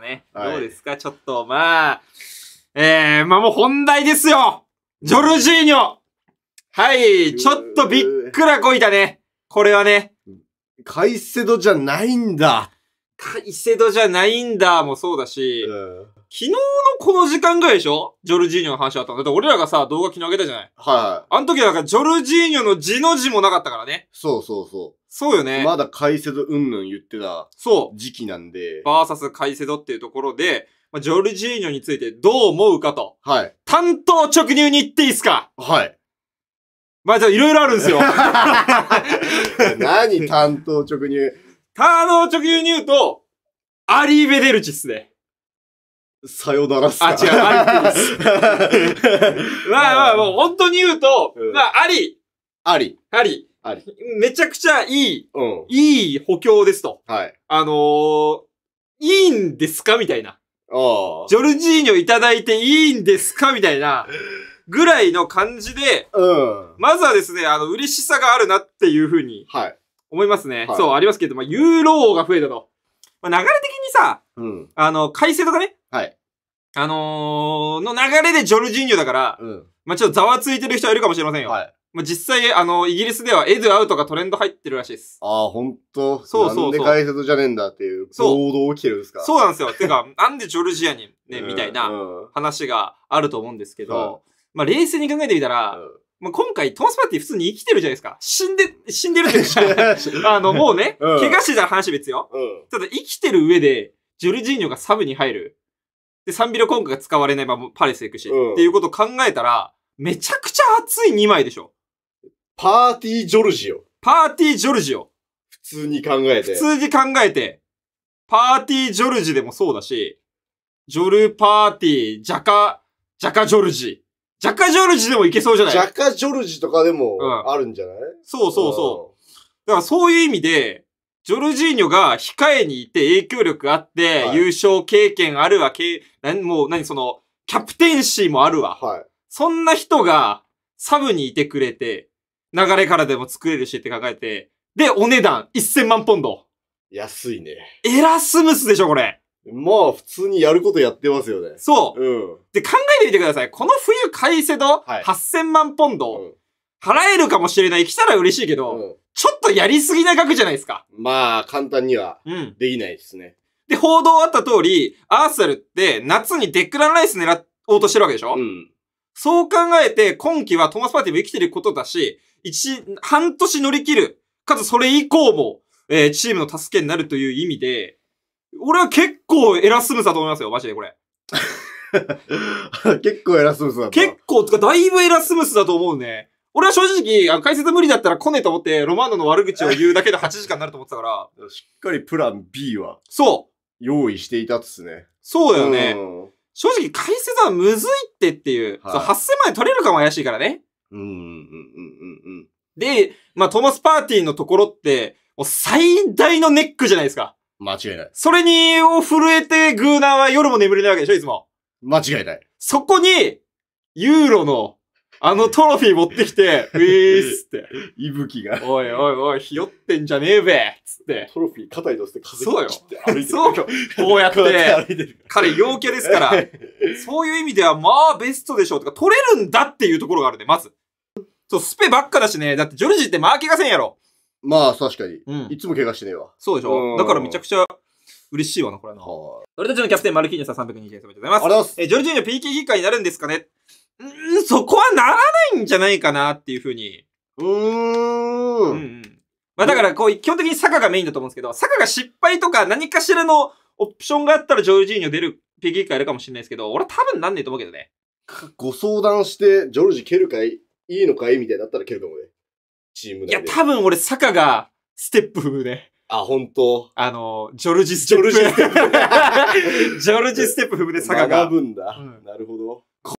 ね、はい、どうですかちょっと、まあ、えー、まあもう本題ですよジョルジーニョはい、ちょっとびっくらこいたね。これはね。カイセドじゃないんだ。カイセドじゃないんだもそうだし、昨日のこの時間ぐらいでしょジョルジーニョの話あったの。だって俺らがさ、動画昨日あげたじゃないはい、あの時はなんかジョルジーニョの字の字もなかったからね。そうそうそう。そうよね。まだ解説うんぬん言ってたそう。時期なんで。バーサス解説っていうところで、まあ、ジョルジーニョについてどう思うかと。はい。単刀直入に言っていいっすかはい。まあ、じゃあいろいろあるんですよ。何担当直入。単 刀直入に言うと、アリーベデルチっすね。さよならっすかあ、違う、ありす。まあまあ、もう本当に言うと、うんまあ、あり、あり。あり、あり。めちゃくちゃいい、うん。いい補強ですと。はい。あのー、いいんですかみたいな。ああ。ジョルジーニョいただいていいんですかみたいな、ぐらいの感じで、うん。まずはですね、あの、嬉しさがあるなっていうふうにはい。思いますね。はいそう、ありますけど、まあ、ユーロ王が増えたと。まあ、流れ的にさ、うん。あの、改正とかね、はい。あのー、の流れでジョルジーニョだから、うん。まあ、ちょっとざわついてる人はいるかもしれませんよ。はい。まあ、実際、あの、イギリスではエドアウトがトレンド入ってるらしいです。ああ、ほんと。そうそうそうなんで解説じゃねえんだっていう、そう暴動起きてるんですかそうなんですよ。てか、なんでジョルジアにね、みたいな話があると思うんですけど、まあ、冷静に考えてみたら、まあ、今回トーマスパーティー普通に生きてるじゃないですか。死んで、死んでるっていうか、あの、もうね、うん怪我してたら話別よ。うん。ただ生きてる上で、ジョルジーニョがサブに入る。で、サンビルンクが使われない場合もパレス行くし、うんっていうことを考えたら、めちゃくちゃ熱い2枚でしょ。パーティージョルジオ。パーティージョルジオ。普通に考えて。普通に考えて、パーティージョルジでもそうだし、ジョルパーティー、ジャカ、ジャカジョルジ。ジャカジョルジでもいけそうじゃないジャカ・ジョルジとかでもうんあるんじゃないそうそうそう。だからそういう意味で、ジョルジーニョが控えにいて影響力あって、優勝経験あるわけ、なもう何その、キャプテンシーもあるわ。はい。そんな人が、サブにいてくれて、流れからでも作れるしって考えて、で、お値段1000万ポンド。安いね。エラスムスでしょ、これ。まあ、普通にやることやってますよね。そう。うん。で、考えてみてください。この冬、買イせど、8000万ポンド、うん、払えるかもしれない。来たら嬉しいけど、うんちょっとやりすぎな額じゃないですか。まあ、簡単にはうん。できないですね。で、報道あった通り、アーセルって夏にデックラン・ライス狙おうとしてるわけでしょ、うん。そう考えて、今季はトーマス・パーティーも生きてることだし、一、半年乗り切る。かつそれ以降も、えーチームの助けになるという意味で、俺は結構偉スムスだと思いますよ、マジでこれ。結構偉すむさだった。結構、とかだいぶ偉スムスだと思うね。俺は正直、あの解説無理だったら来ねえと思って、ロマンドの悪口を言うだけで8時間になると思ってたから、しっかりプラン B はそう用意していたっすね。そうだよね。正直、解説はむずいってっていう。はいそう8000万円取れるかも怪しいからね。うん。うんうんうんうんうん。で、まあ、トーマスパーティーのところって、もう最大のネックじゃないですか。間違いない。それに、を震えて、グーナーは夜も眠れないわけでしょ、いつも。間違いない。そこに、ユーロのあのトロフィー持ってきて、ウ ィーっって。息吹が。おいおいおい、ひよってんじゃねえべつって。トロフィー肩に乗せて風切って歩いてる。そうよ。こうやって、彼陽キャですから、そういう意味では、まあベストでしょうとか、取れるんだっていうところがあるね、まず。そう、スペばっかだしね、だってジョルジーってまあ怪がせんやろ。まあ確かに、うん。いつも怪我してねえわ。そうでしょ。だからめちゃくちゃ、嬉しいわな、これな。俺たちのキャプテン、マルキーニョさん320円、ありがとうございます。ありがとうございます。えー、ジョルジーニョ PK 議会になるんですかねうん、そこはならないんじゃないかなっていうふうに。うーん。うんまあだからこう、基本的に坂がメインだと思うんですけど、坂が失敗とか何かしらのオプションがあったらジョルジーニョ出る PK かやるかもしれないですけど、俺多分なんねえと思うけどね。ご相談して、ジョルジ蹴るかいいいのかいみたいになったら蹴るかもね。チームいや、多分俺坂がステップ踏むね。あ、本当。あの、ジョルジステップ。ジョルジ ジョルジステップ踏むで坂が。学ぶんだ、なるほど。